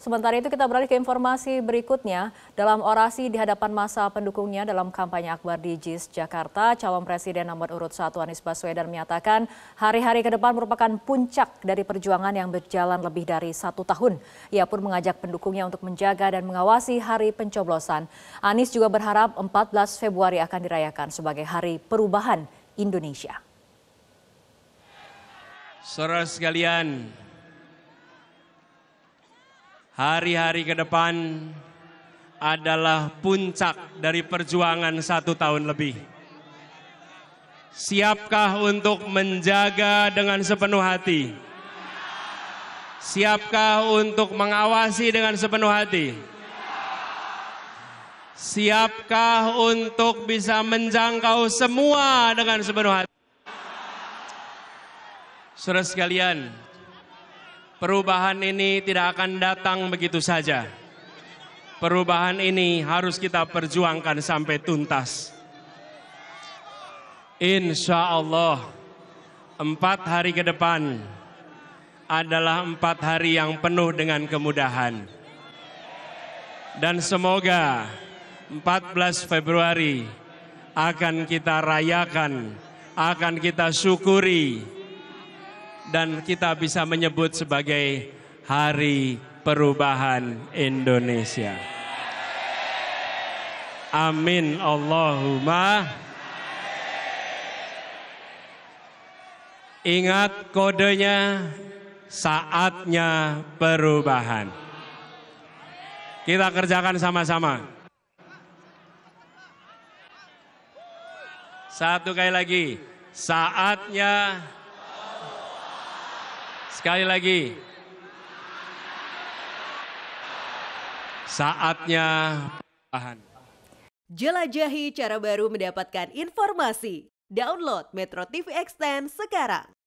Sementara itu kita beralih ke informasi berikutnya. Dalam orasi di hadapan masa pendukungnya dalam kampanye Akbar di JIS Jakarta, calon presiden nomor urut 1 Anies Baswedan menyatakan hari-hari ke depan merupakan puncak dari perjuangan yang berjalan lebih dari satu tahun. Ia pun mengajak pendukungnya untuk menjaga dan mengawasi hari pencoblosan. Anies juga berharap 14 Februari akan dirayakan sebagai hari perubahan Indonesia. Saudara sekalian, hari-hari ke depan adalah puncak dari perjuangan satu tahun lebih. Siapkah untuk menjaga dengan sepenuh hati? Siapkah untuk mengawasi dengan sepenuh hati? Siapkah untuk bisa menjangkau semua dengan sepenuh hati? Saudara sekalian, perubahan ini tidak akan datang begitu saja. Perubahan ini harus kita perjuangkan sampai tuntas. Insya Allah, empat hari ke depan adalah empat hari yang penuh dengan kemudahan. Dan semoga 14 Februari akan kita rayakan, akan kita syukuri, dan kita bisa menyebut sebagai Hari Perubahan Indonesia. Amin Allahumma. Ingat kodenya saatnya perubahan. Kita kerjakan sama-sama. Satu kali lagi, saatnya Sekali lagi, saatnya perubahan. Jelajahi cara baru mendapatkan informasi. Download Metro TV Extend sekarang.